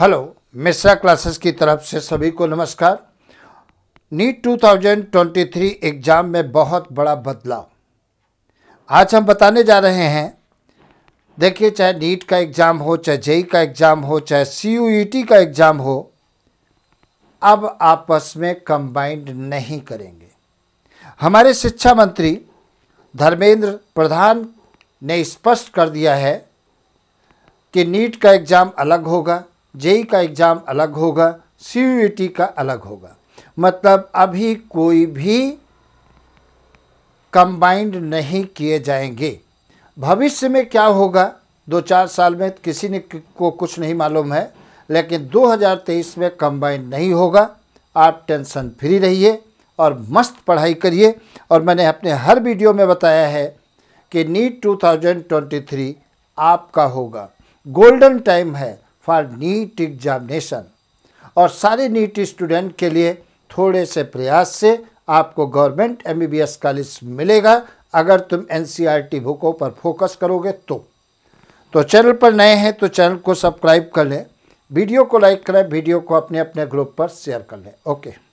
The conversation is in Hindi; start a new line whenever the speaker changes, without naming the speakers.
हेलो मिश्रा क्लासेस की तरफ से सभी को नमस्कार नीट 2023 एग्ज़ाम में बहुत बड़ा बदलाव आज हम बताने जा रहे हैं देखिए चाहे नीट का एग्ज़ाम हो चाहे जेई का एग्ज़ाम हो चाहे सी e का एग्ज़ाम हो अब आपस में कंबाइंड नहीं करेंगे हमारे शिक्षा मंत्री धर्मेंद्र प्रधान ने स्पष्ट कर दिया है कि नीट का एग्ज़ाम अलग होगा जेई का एग्ज़ाम अलग होगा सी का अलग होगा मतलब अभी कोई भी कंबाइंड नहीं किए जाएंगे भविष्य में क्या होगा दो चार साल में किसी ने को कुछ नहीं मालूम है लेकिन 2023 में कंबाइंड नहीं होगा आप टेंशन फ्री रहिए और मस्त पढ़ाई करिए और मैंने अपने हर वीडियो में बताया है कि नीट 2023 आपका होगा गोल्डन टाइम है फॉर नीट एग्जामिनेशन और सारे नीट स्टूडेंट के लिए थोड़े से प्रयास से आपको गवर्नमेंट एमबीबीएस कॉलेज मिलेगा अगर तुम एनसीईआरटी e बुकों पर फोकस करोगे तो तो चैनल पर नए हैं तो चैनल को सब्सक्राइब कर लें वीडियो को लाइक करें वीडियो को अपने अपने ग्रुप पर शेयर कर लें ओके